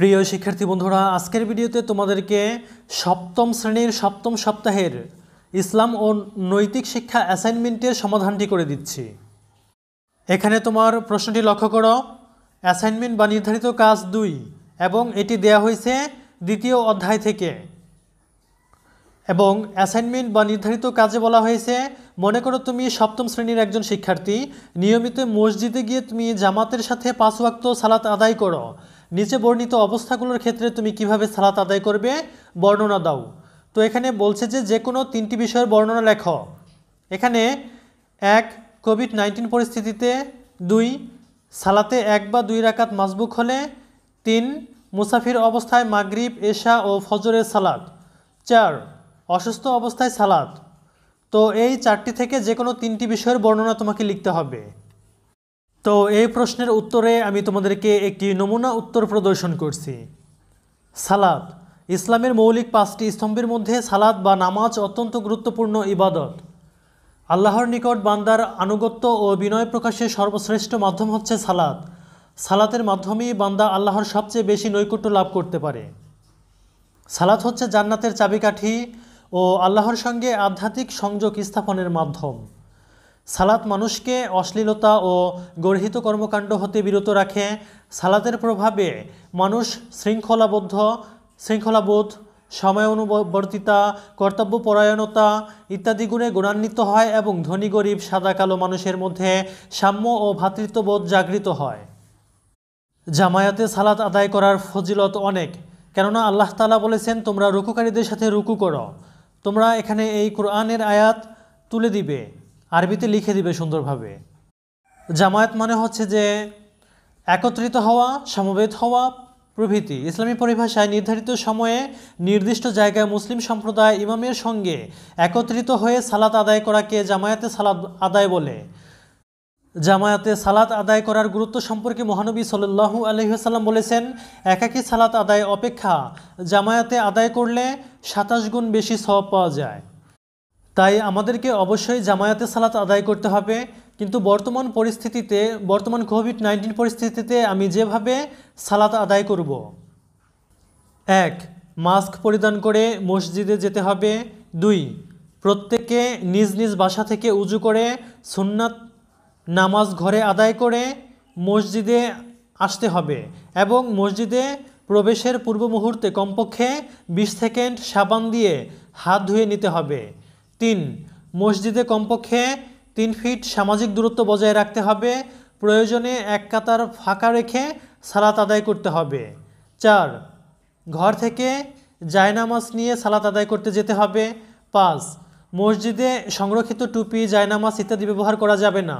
প্রিয় শিক্ষার্থী বন্ধুরা আজকের ভিডিওতে তোমাদেরকে সপ্তম শ্রেণীর সপ্তম সপ্তাহের ইসলাম ও নৈতিক শিক্ষা অ্যাসাইনমেন্টের সমাধানটি করে দিচ্ছি এখানে তোমার প্রশ্নটি লক্ষ্য করো অ্যাসাইনমেন্ট বা নির্ধারিত কাজ দুই এবং এটি দেয়া হয়েছে দ্বিতীয় অধ্যায় থেকে এবং অ্যাসাইনমেন্ট বা নির্ধারিত কাজে বলা হয়েছে মনে করো তুমি সপ্তম শ্রেণীর একজন শিক্ষার্থী নিয়মিত মসজিদে গিয়ে তুমি জামাতের সাথে পাঁচ ওয়াক্ত সালাত আদায় করো নিচে বর্ণিত অবস্থাগুলোর ক্ষেত্রে তুমি কিভাবে সালাত আদায় করবে বর্ণনা দাও তো এখানে বলছে যে যে কোনো তিনটি বিষয়ের বর্ণনা লেখ এখানে এক কোভিড নাইন্টিন পরিস্থিতিতে দুই সালাতে এক বা দুই রাকাত মাসবুক হলে তিন মুসাফির অবস্থায় মাগরিব এশা ও ফজরের সালাদ চার অসুস্থ অবস্থায় সালাদ তো এই চারটি থেকে যে কোনো তিনটি বিষয়ের বর্ণনা তোমাকে লিখতে হবে তো এই প্রশ্নের উত্তরে আমি তোমাদেরকে একটি নমুনা উত্তর প্রদর্শন করছি সালাদ ইসলামের মৌলিক পাঁচটি স্তম্ভের মধ্যে সালাদ বা নামাজ অত্যন্ত গুরুত্বপূর্ণ ইবাদত আল্লাহর নিকট বান্দার আনুগত্য ও বিনয় প্রকাশের সর্বশ্রেষ্ঠ মাধ্যম হচ্ছে সালাদ সালাতের মাধ্যমেই বান্দা আল্লাহর সবচেয়ে বেশি নৈকট্য লাভ করতে পারে সালাত হচ্ছে জান্নাতের চাবিকাঠি ও আল্লাহর সঙ্গে আধ্যাত্মিক সংযোগ স্থাপনের মাধ্যম সালাত মানুষকে অশ্লীলতা ও গর্হিত কর্মকাণ্ড হতে বিরত রাখে সালাতের প্রভাবে মানুষ শৃঙ্খলাবদ্ধ শৃঙ্খলাবোধ সময় অনুবর্তিতা কর্তব্যপরায়ণতা ইত্যাদি গুণে গুণান্বিত হয় এবং ধনী গরিব সাদা কালো মানুষের মধ্যে সাম্য ও ভ্রাতৃত্ববোধ জাগৃত হয় জামায়াতে সালাত আদায় করার ফজিলত অনেক কেননা আল্লাহ তালা বলেছেন তোমরা রুকুকারীদের সাথে রুকু করো তোমরা এখানে এই কোরআনের আয়াত তুলে দিবে আরবিতে লিখে দিবে সুন্দরভাবে জামায়াত মানে হচ্ছে যে একত্রিত হওয়া সমবেত হওয়া প্রভৃতি ইসলামী পরিভাষায় নির্ধারিত সময়ে নির্দিষ্ট জায়গায় মুসলিম সম্প্রদায় ইমামের সঙ্গে একত্রিত হয়ে সালাত আদায় করাকে জামায়াতে সালাত আদায় বলে জামায়াতে সালাত আদায় করার গুরুত্ব সম্পর্কে মহানবী সাল্লু আলহিহাসাল্লাম বলেছেন একাকী সালাত আদায় অপেক্ষা জামায়াতে আদায় করলে সাতাশ গুণ বেশি সব পাওয়া যায় তাই আমাদেরকে অবশ্যই জামায়াতে সালাত আদায় করতে হবে কিন্তু বর্তমান পরিস্থিতিতে বর্তমান কোভিড নাইন্টিন পরিস্থিতিতে আমি যেভাবে সালাত আদায় করব। এক মাস্ক পরিধান করে মসজিদে যেতে হবে দুই প্রত্যেকে নিজ নিজ বাসা থেকে উজু করে সুন্নাত নামাজ ঘরে আদায় করে মসজিদে আসতে হবে এবং মসজিদে প্রবেশের পূর্ব মুহূর্তে কমপক্ষে বিশ সেকেন্ড সাবান দিয়ে হাত ধুয়ে নিতে হবে তিন মসজিদে কমপক্ষে তিন ফিট সামাজিক দূরত্ব বজায় রাখতে হবে প্রয়োজনে এক কাতার ফাঁকা রেখে সালাত আদায় করতে হবে চার ঘর থেকে জায়নামাজ নিয়ে সালাত আদায় করতে যেতে হবে পাঁচ মসজিদে সংরক্ষিত টুপি জায়নামাজ ইত্যাদি ব্যবহার করা যাবে না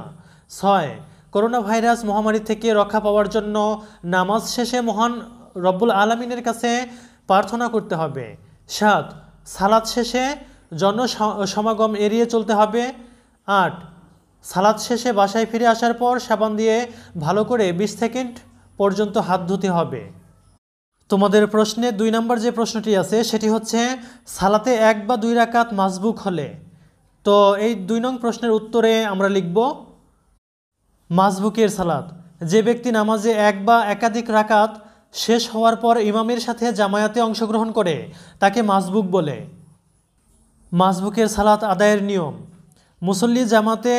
ছয় করোনা ভাইরাস মহামারী থেকে রক্ষা পাওয়ার জন্য নামাজ শেষে মহান রব্বুল আলমিনের কাছে প্রার্থনা করতে হবে সাত সালাদ শেষে জনসমাগম এড়িয়ে চলতে হবে আট সালাদ শেষে বাসায় ফিরে আসার পর সাবান দিয়ে ভালো করে বিশ সেকেন্ড পর্যন্ত হাত ধুতে হবে তোমাদের প্রশ্নে দুই নম্বর যে প্রশ্নটি আছে সেটি হচ্ছে সালাতে এক বা দুই রাকাত মাসবুক হলে তো এই দুই নং প্রশ্নের উত্তরে আমরা লিখব মাসবুকের সালাত যে ব্যক্তি নামাজে এক বা একাধিক রাকাত শেষ হওয়ার পর ইমামের সাথে জামায়াতে অংশগ্রহণ করে তাকে মাসবুক বলে মাসবুকের সালাত আদায়ের নিয়ম মুসল্লি জামাতে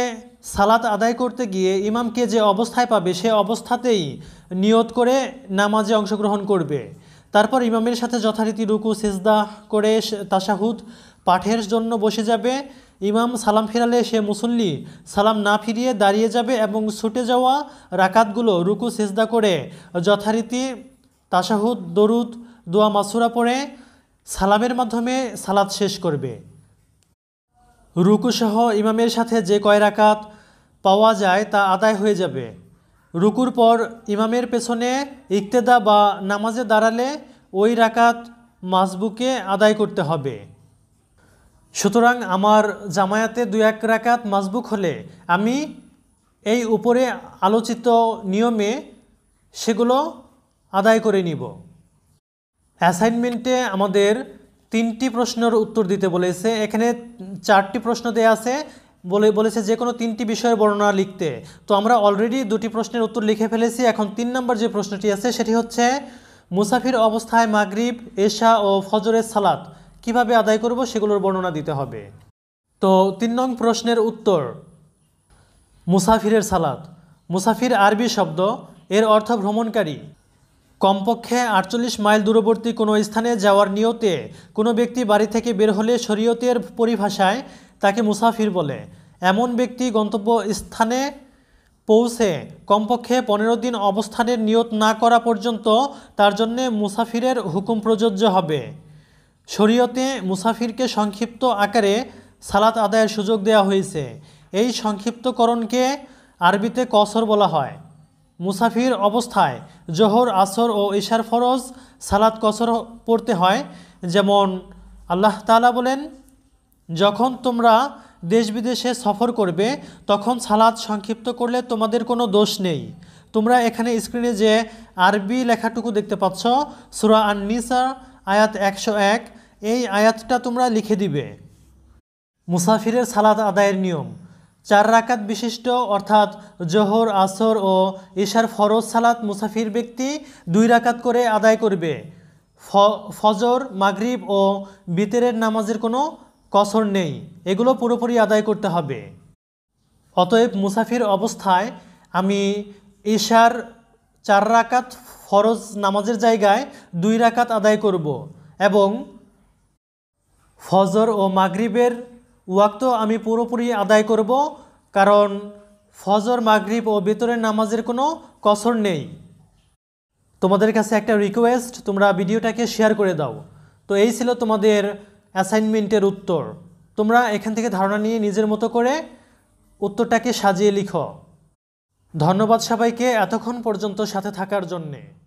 সালাত আদায় করতে গিয়ে ইমামকে যে অবস্থায় পাবে সে অবস্থাতেই নিয়ত করে নামাজে অংশগ্রহণ করবে তারপর ইমামের সাথে যথারীতি রুকু সেজদা করে তাসাহুদ পাঠের জন্য বসে যাবে ইমাম সালাম ফেরালে সে মুসল্লি সালাম না ফিরিয়ে দাঁড়িয়ে যাবে এবং ছুটে যাওয়া রাকাতগুলো রুকু সেজদা করে যথারীতি তাসাহুদ দরুদ দোয়া মাসুরা পড়ে সালামের মাধ্যমে সালাদ শেষ করবে রুকুসহ ইমামের সাথে যে কয় রাকাত পাওয়া যায় তা আদায় হয়ে যাবে রুকুর পর ইমামের পেছনে ইকতেদা বা নামাজে দাঁড়ালে ওই রাকাত মাসবুকে আদায় করতে হবে সুতরাং আমার জামায়াতে দু এক রাকাত মাসবুক হলে আমি এই উপরে আলোচিত নিয়মে সেগুলো আদায় করে নিব অ্যাসাইনমেন্টে আমাদের তিনটি প্রশ্নের উত্তর দিতে বলেছে এখানে চারটি প্রশ্ন দেয়া আছে বলে বলেছে যে কোনো তিনটি বিষয়ের বর্ণনা লিখতে তো আমরা অলরেডি দুটি প্রশ্নের উত্তর লিখে ফেলেছি এখন তিন নম্বর যে প্রশ্নটি আছে সেটি হচ্ছে মুসাফির অবস্থায় মাগরিব এশা ও ফজরের সালাত কিভাবে আদায় করব সেগুলোর বর্ণনা দিতে হবে তো তিন নং প্রশ্নের উত্তর মুসাফিরের সালাত মুসাফির আরবি শব্দ এর অর্থ ভ্রমণকারী কমপক্ষে আটচল্লিশ মাইল দূরবর্তী কোনো স্থানে যাওয়ার নিয়তে কোনো ব্যক্তি বাড়ি থেকে বের হলে শরীয়তের পরিভাষায় তাকে মুসাফির বলে এমন ব্যক্তি গন্তব্য স্থানে পৌঁছে কমপক্ষে পনেরো দিন অবস্থানের নিয়ত না করা পর্যন্ত তার জন্যে মুসাফিরের হুকুম প্রযোজ্য হবে শরীয়তে মুসাফিরকে সংক্ষিপ্ত আকারে সালাত আদায়ের সুযোগ দেওয়া হয়েছে এই সংক্ষিপ্তকরণকে আরবিতে কসর বলা হয় মুসাফির অবস্থায় জোহর আসর ও ইশার ফরজ সালাত কসর পড়তে হয় যেমন আল্লাহ তালা বলেন যখন তোমরা দেশ বিদেশে সফর করবে তখন সালাদ সংক্ষিপ্ত করলে তোমাদের কোনো দোষ নেই তোমরা এখানে স্ক্রিনে যে আরবি লেখাটুকু দেখতে পাচ্ছ সুরা আন নিসা আয়াত একশো এক এই আয়াতটা তোমরা লিখে দিবে মুসাফিরের সালাদ আদায়ের নিয়ম চার রাকাত বিশিষ্ট অর্থাৎ জোহর আসর ও ইশার ফরজ সালাত মুসাফির ব্যক্তি দুই রাকাত করে আদায় করবে ফজর মাগরিব ও বিতেরের নামাজের কোনো কসর নেই এগুলো পুরোপুরি আদায় করতে হবে অতএব মুসাফির অবস্থায় আমি ইশার চার রাকাত ফরজ নামাজের জায়গায় দুই রাকাত আদায় করব এবং ফজর ও মাগরিবের ওয়াক্ত আমি পুরোপুরি আদায় করব কারণ ফজর মাগরিব ও বেতরের নামাজের কোনো কসর নেই তোমাদের কাছে একটা রিকোয়েস্ট তোমরা ভিডিওটাকে শেয়ার করে দাও তো এই ছিল তোমাদের অ্যাসাইনমেন্টের উত্তর তোমরা এখান থেকে ধারণা নিয়ে নিজের মতো করে উত্তরটাকে সাজিয়ে লিখো ধন্যবাদ সবাইকে এতক্ষণ পর্যন্ত সাথে থাকার জন্যে